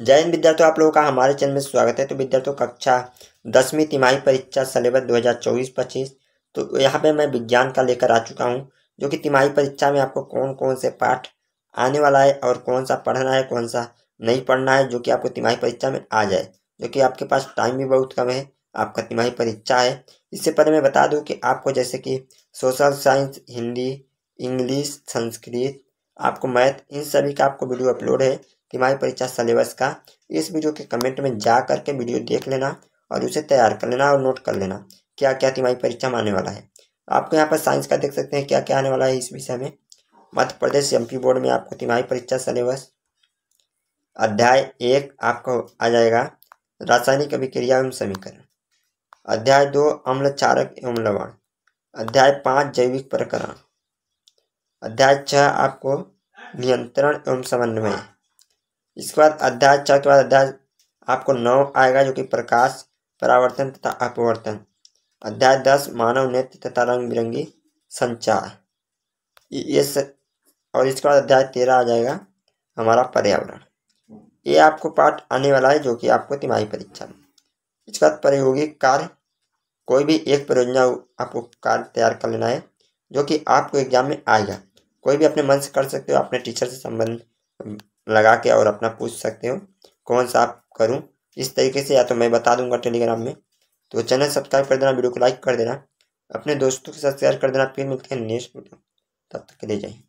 जय हिंद विद्यार्थियों आप लोगों का हमारे चैनल में स्वागत है तो विद्यार्थियों कक्षा दसवीं तिमाही परीक्षा सलेबस 2024 पच्चीस तो यहाँ पे मैं विज्ञान का लेकर आ चुका हूँ जो कि तिमाही परीक्षा में आपको कौन कौन से पाठ आने वाला है और कौन सा पढ़ना है कौन सा नहीं पढ़ना है जो कि आपको तिमाही परीक्षा में आ जाए जो कि आपके पास टाइम भी बहुत कम है आपका तिमाही परीक्षा है इससे पहले मैं बता दूँ कि आपको जैसे कि social science Hindi English Sanskrit आपको मैथ इन सभी का आपको वीडियो अपलोड है तिमाही परीक्षा सिलेबस का इस वीडियो के कमेंट में जा करके वीडियो देख लेना और उसे तैयार कर लेना और नोट कर लेना क्या क्या तिमाही परीक्षा में आने वाला है आपको यहाँ पर साइंस का देख सकते हैं क्या क्या आने वाला है इस विषय में मध्य प्रदेश एम बोर्ड में आपको तिमाही परीक्षा सिलेबस अध्याय एक आपको आ जाएगा रासायनिक अभिक्रिया एवं समीकरण अध्याय दो अम्ल चारक एवं लवण अध्याय पाँच जैविक प्रकरण अध्याय छः आपको नियंत्रण एवं समन्वय इसके बाद अध्याय छः के बाद अध्याय आपको नौ आएगा जो कि प्रकाश परावर्तन तथा अपवर्तन अध्याय दस मानव नेत्र तथा रंग बिरंगी संचार ये स... और इसके बाद अध्याय तेरह आ जाएगा हमारा पर्यावरण ये आपको पाठ आने वाला है जो कि आपको तिमाही परीक्षा में इसके बाद प्रायोगिक कार्य कोई भी एक परियोजना आपको कार्य तैयार कर लेना है जो कि आपको एग्जाम में आएगा कोई भी अपने मन से कर सकते हो अपने टीचर से संबंध लगा के और अपना पूछ सकते हो कौन सा आप करूँ इस तरीके से या तो मैं बता दूंगा टेलीग्राम में तो चैनल सब्सक्राइब कर देना वीडियो को लाइक कर देना अपने दोस्तों के साथ शेयर कर देना फिर मिलते हैं नेक्स्ट वीडियो तब तक के लिए जाइए